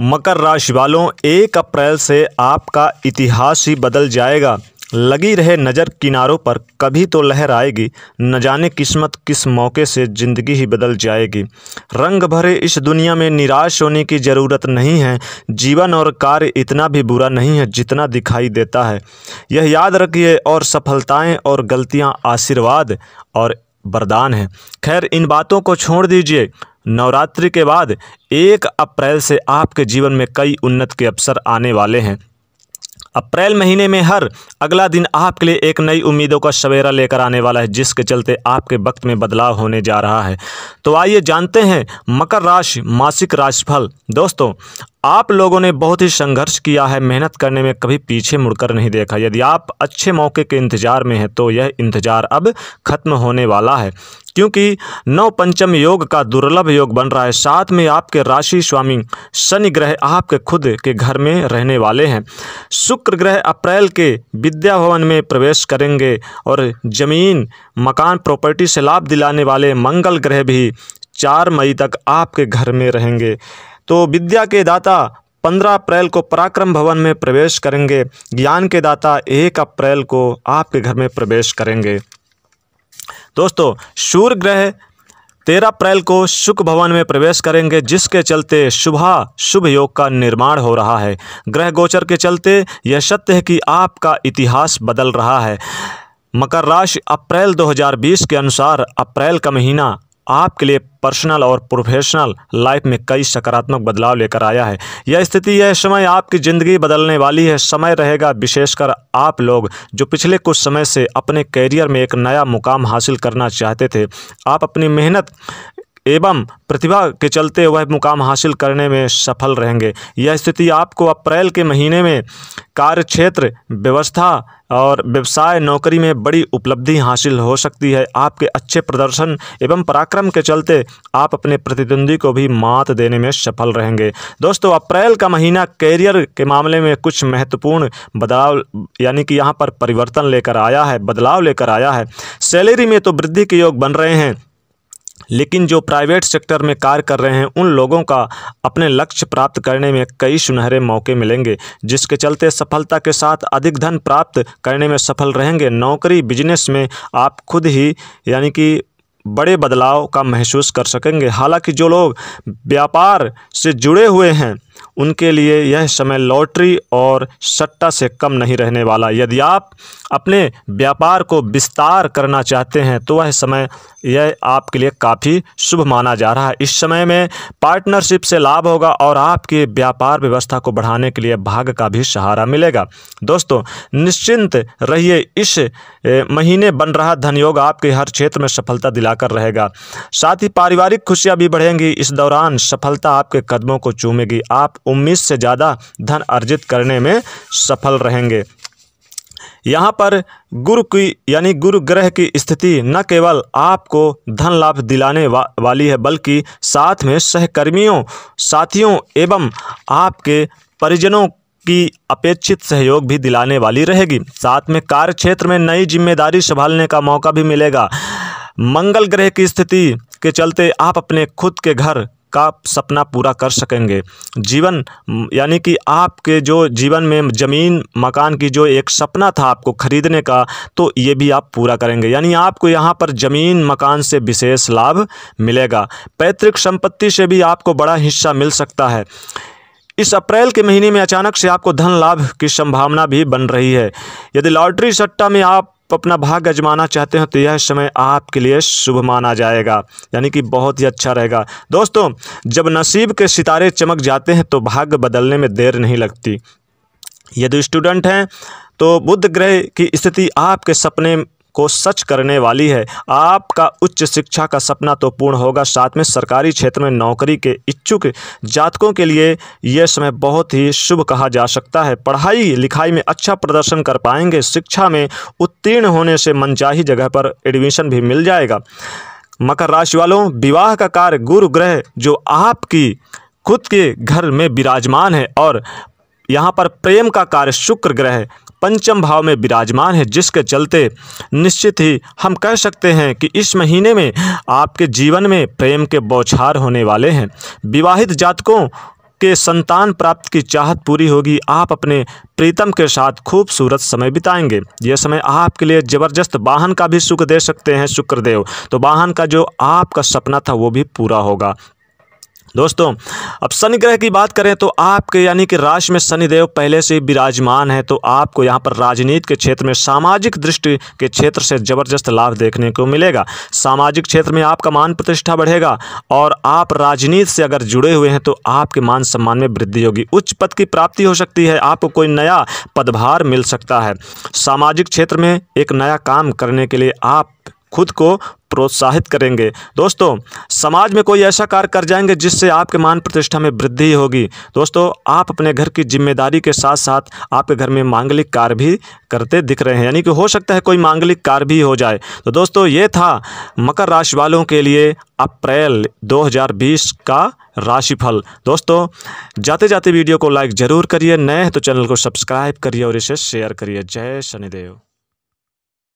मकर राशि वालों एक अप्रैल से आपका इतिहास ही बदल जाएगा लगी रहे नज़र किनारों पर कभी तो लहर आएगी न जाने किस्मत किस मौके से ज़िंदगी ही बदल जाएगी रंग भरे इस दुनिया में निराश होने की ज़रूरत नहीं है जीवन और कार्य इतना भी बुरा नहीं है जितना दिखाई देता है यह याद रखिए और सफलताएं और गलतियां आशीर्वाद और वरदान है खैर इन बातों को छोड़ दीजिए नवरात्रि के बाद एक अप्रैल से आपके जीवन में कई उन्नत के अवसर आने वाले हैं अप्रैल महीने में हर अगला दिन आपके लिए एक नई उम्मीदों का सवेरा लेकर आने वाला है जिसके चलते आपके वक्त में बदलाव होने जा रहा है तो आइए जानते हैं मकर राशि मासिक राशिफल दोस्तों आप लोगों ने बहुत ही संघर्ष किया है मेहनत करने में कभी पीछे मुड़कर नहीं देखा यदि आप अच्छे मौके के इंतज़ार में हैं तो यह इंतज़ार अब खत्म होने वाला है क्योंकि नवपंचम पंचम योग का दुर्लभ योग बन रहा है साथ में आपके राशि स्वामी शनि ग्रह आपके खुद के घर में रहने वाले हैं शुक्र ग्रह अप्रैल के विद्या भवन में प्रवेश करेंगे और ज़मीन मकान प्रॉपर्टी से लाभ दिलाने वाले मंगल ग्रह भी चार मई तक आपके घर में रहेंगे तो विद्या के दाता पंद्रह अप्रैल को पराक्रम भवन में प्रवेश करेंगे ज्ञान के दाता एक अप्रैल को आपके घर में प्रवेश करेंगे दोस्तों सूर्य ग्रह तेरह अप्रैल को शुक भवन में प्रवेश करेंगे जिसके चलते शुभा शुभ योग का निर्माण हो रहा है ग्रह गोचर के चलते यह सत्य है कि आपका इतिहास बदल रहा है मकर राशि अप्रैल 2020 के अनुसार अप्रैल का महीना आपके लिए पर्सनल और प्रोफेशनल लाइफ में कई सकारात्मक बदलाव लेकर आया है यह स्थिति यह समय आपकी ज़िंदगी बदलने वाली है समय रहेगा विशेषकर आप लोग जो पिछले कुछ समय से अपने कैरियर में एक नया मुकाम हासिल करना चाहते थे आप अपनी मेहनत एवं प्रतिभा के चलते वह मुकाम हासिल करने में सफल रहेंगे यह स्थिति आपको अप्रैल के महीने में कार्य क्षेत्र व्यवस्था और व्यवसाय नौकरी में बड़ी उपलब्धि हासिल हो सकती है आपके अच्छे प्रदर्शन एवं पराक्रम के चलते आप अपने प्रतिद्वंदी को भी मात देने में सफल रहेंगे दोस्तों अप्रैल का महीना कैरियर के मामले में कुछ महत्वपूर्ण बदलाव यानी कि यहाँ पर परिवर्तन लेकर आया है बदलाव लेकर आया है सैलरी में तो वृद्धि के योग बन रहे हैं लेकिन जो प्राइवेट सेक्टर में कार्य कर रहे हैं उन लोगों का अपने लक्ष्य प्राप्त करने में कई सुनहरे मौके मिलेंगे जिसके चलते सफलता के साथ अधिक धन प्राप्त करने में सफल रहेंगे नौकरी बिजनेस में आप खुद ही यानी कि बड़े बदलाव का महसूस कर सकेंगे हालांकि जो लोग व्यापार से जुड़े हुए हैं उनके लिए यह समय लॉटरी और सट्टा से कम नहीं रहने वाला यदि आप अपने व्यापार को विस्तार करना चाहते हैं तो वह समय यह आपके लिए काफ़ी शुभ माना जा रहा है इस समय में पार्टनरशिप से लाभ होगा और आपके व्यापार व्यवस्था को बढ़ाने के लिए भाग का भी सहारा मिलेगा दोस्तों निश्चिंत रहिए इस महीने बन रहा धनयोग आपके हर क्षेत्र में सफलता दिलाकर रहेगा साथ ही पारिवारिक खुशियाँ भी बढ़ेंगी इस दौरान सफलता आपके कदमों को चूमेगी आप आप उम्मीद से ज़्यादा धन अर्जित करने में सफल रहेंगे यहाँ पर गुरु की यानी गुरु ग्रह की स्थिति न केवल आपको धन लाभ दिलाने वा, वाली है बल्कि साथ में सहकर्मियों साथियों एवं आपके परिजनों की अपेक्षित सहयोग भी दिलाने वाली रहेगी साथ में कार्य क्षेत्र में नई जिम्मेदारी संभालने का मौका भी मिलेगा मंगल ग्रह की स्थिति के चलते आप अपने खुद के घर का सपना पूरा कर सकेंगे जीवन यानी कि आपके जो जीवन में ज़मीन मकान की जो एक सपना था आपको ख़रीदने का तो ये भी आप पूरा करेंगे यानी आपको यहाँ पर ज़मीन मकान से विशेष लाभ मिलेगा पैतृक संपत्ति से भी आपको बड़ा हिस्सा मिल सकता है इस अप्रैल के महीने में अचानक से आपको धन लाभ की संभावना भी बन रही है यदि लॉटरी सट्टा में आप तो अपना भाग अजमाना चाहते हो तो यह समय आपके लिए शुभ माना जाएगा यानी कि बहुत ही अच्छा रहेगा दोस्तों जब नसीब के सितारे चमक जाते हैं तो भाग्य बदलने में देर नहीं लगती यदि स्टूडेंट हैं तो बुध ग्रह की स्थिति आपके सपने को सच करने वाली है आपका उच्च शिक्षा का सपना तो पूर्ण होगा साथ में सरकारी क्षेत्र में नौकरी के इच्छुक जातकों के लिए यह समय बहुत ही शुभ कहा जा सकता है पढ़ाई लिखाई में अच्छा प्रदर्शन कर पाएंगे शिक्षा में उत्तीर्ण होने से मनचाही जगह पर एडमिशन भी मिल जाएगा मकर राशि वालों विवाह का कार्य गुरु ग्रह जो आपकी खुद के घर में विराजमान है और यहाँ पर प्रेम का कार्य शुक्र ग्रह पंचम भाव में विराजमान है जिसके चलते निश्चित ही हम कह सकते हैं कि इस महीने में आपके जीवन में प्रेम के बौछार होने वाले हैं विवाहित जातकों के संतान प्राप्त की चाहत पूरी होगी आप अपने प्रीतम के साथ खूबसूरत समय बिताएंगे यह समय आपके लिए ज़बरदस्त वाहन का भी सुख दे सकते हैं शुक्रदेव तो वाहन का जो आपका सपना था वो भी पूरा होगा दोस्तों अब शनि ग्रह की बात करें तो आपके यानी कि राशि में शनिदेव पहले से विराजमान है तो आपको यहाँ पर राजनीति के क्षेत्र में सामाजिक दृष्टि के क्षेत्र से जबरदस्त लाभ देखने को मिलेगा सामाजिक क्षेत्र में आपका मान प्रतिष्ठा बढ़ेगा और आप राजनीति से अगर जुड़े हुए हैं तो आपके मान सम्मान में वृद्धि होगी उच्च पद की प्राप्ति हो सकती है आपको कोई नया पदभार मिल सकता है सामाजिक क्षेत्र में एक नया काम करने के लिए आप खुद को प्रोत्साहित करेंगे दोस्तों समाज में कोई ऐसा कार्य कर जाएंगे जिससे आपके मान प्रतिष्ठा में वृद्धि होगी दोस्तों आप अपने घर की जिम्मेदारी के साथ साथ आपके घर में मांगलिक कार्य भी करते दिख रहे हैं यानी कि हो सकता है कोई मांगलिक कार्य भी हो जाए तो दोस्तों ये था मकर राशि वालों के लिए अप्रैल 2020 का राशिफल दोस्तों जाते जाते वीडियो को लाइक ज़रूर करिए नए हैं तो चैनल को सब्सक्राइब करिए और इसे शेयर करिए जय शनिदेव